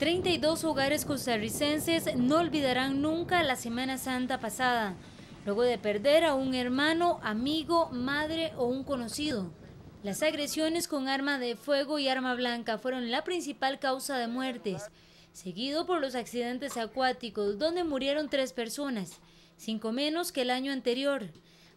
32 hogares costarricenses no olvidarán nunca la Semana Santa pasada, luego de perder a un hermano, amigo, madre o un conocido. Las agresiones con arma de fuego y arma blanca fueron la principal causa de muertes, seguido por los accidentes acuáticos, donde murieron tres personas, cinco menos que el año anterior.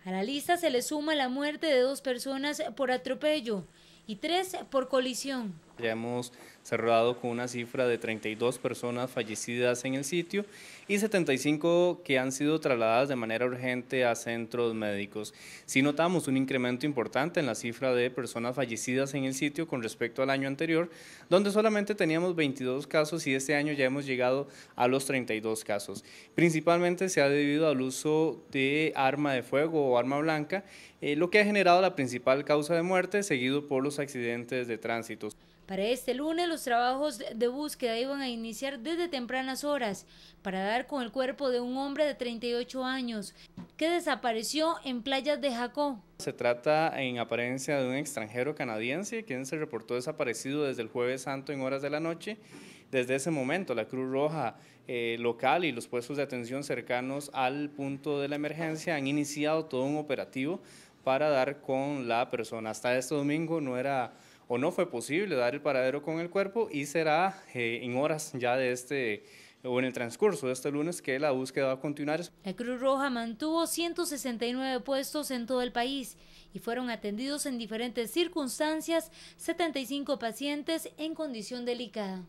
A la lista se le suma la muerte de dos personas por atropello y tres por colisión. Ya hemos cerrado con una cifra de 32 personas fallecidas en el sitio y 75 que han sido trasladadas de manera urgente a centros médicos. Si notamos un incremento importante en la cifra de personas fallecidas en el sitio con respecto al año anterior, donde solamente teníamos 22 casos y este año ya hemos llegado a los 32 casos. Principalmente se ha debido al uso de arma de fuego o arma blanca, eh, lo que ha generado la principal causa de muerte, seguido por los accidentes de tránsito. Para este lunes los trabajos de búsqueda iban a iniciar desde tempranas horas para dar con el cuerpo de un hombre de 38 años que desapareció en playas de Jacó. Se trata en apariencia de un extranjero canadiense quien se reportó desaparecido desde el jueves santo en horas de la noche. Desde ese momento la Cruz Roja eh, local y los puestos de atención cercanos al punto de la emergencia han iniciado todo un operativo para dar con la persona. Hasta este domingo no era o no fue posible dar el paradero con el cuerpo y será eh, en horas ya de este o en el transcurso de este lunes que la búsqueda va a continuar. La Cruz Roja mantuvo 169 puestos en todo el país y fueron atendidos en diferentes circunstancias 75 pacientes en condición delicada.